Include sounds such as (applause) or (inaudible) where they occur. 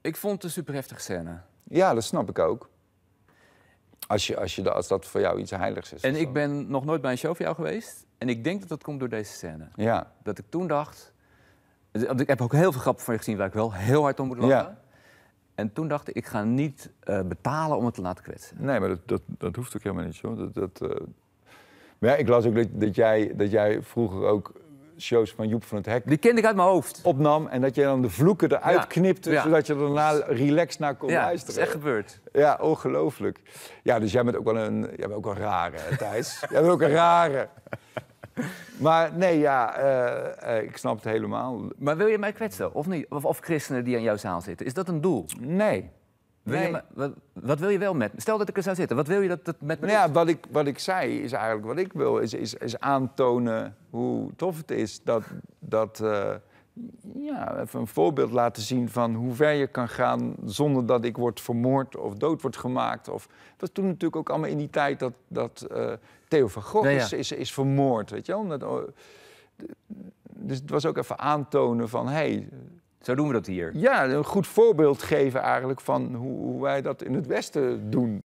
Ik vond het een superheftige scène. Ja, dat snap ik ook. Als, je, als, je, als dat voor jou iets heiligs is. En ik ben nog nooit bij een show van jou geweest. En ik denk dat dat komt door deze scène. Ja. Dat ik toen dacht... Ik heb ook heel veel grappen van je gezien waar ik wel heel hard om moet lachen. Ja. En toen dacht ik, ik ga niet eh, betalen om het te laten kwetsen. Nee, maar dat, dat, dat hoeft ook helemaal niet zo. Dat, dat eh, Maar ja, ik las ook dat, jij, dat jij vroeger ook shows van Joep van het Hek. Die kende ik uit mijn hoofd. Opnam en dat je dan de vloeken eruit knipt, knipte, zodat je er daarna relaxed naar kon ja, luisteren. Ja, is echt gebeurd. Ja, ongelooflijk. Ja, dus jij bent ook wel een, jij bent ook een rare, hè, Thijs. (laughs) jij bent ook een rare. Maar nee, ja, eh, eh, ik snap het helemaal. Maar wil je mij kwetsen, of niet? Of, of christenen die aan jouw zaal zitten? Is dat een doel? Nee nee. wat, wil je wel met Stel dat ik er zou zitten, wat wil je dat met me nou ja, wat ik, wat ik zei is eigenlijk wat ik wil, is, is, is aantonen hoe tof het is dat, dat eh, ja, even een voorbeeld laten zien van hoe ver je kan gaan zonder dat ik word vermoord of dood wordt gemaakt. Of, dat was toen natuurlijk ook allemaal in die tijd dat, dat uh, Theo van Gogh is, is, vermoord, weet je wel. Dat, oh, dus het was ook even aantonen van, hé, hey, zo doen we dat hier. Ja, een goed voorbeeld geven eigenlijk van hoe, wij dat in het Westen doen.